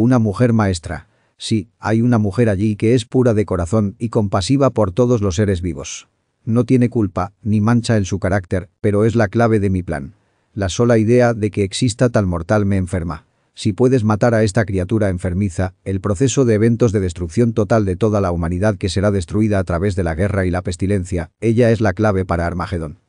Una mujer maestra. Sí, hay una mujer allí que es pura de corazón y compasiva por todos los seres vivos. No tiene culpa, ni mancha en su carácter, pero es la clave de mi plan. La sola idea de que exista tal mortal me enferma. Si puedes matar a esta criatura enfermiza, el proceso de eventos de destrucción total de toda la humanidad que será destruida a través de la guerra y la pestilencia, ella es la clave para Armagedón.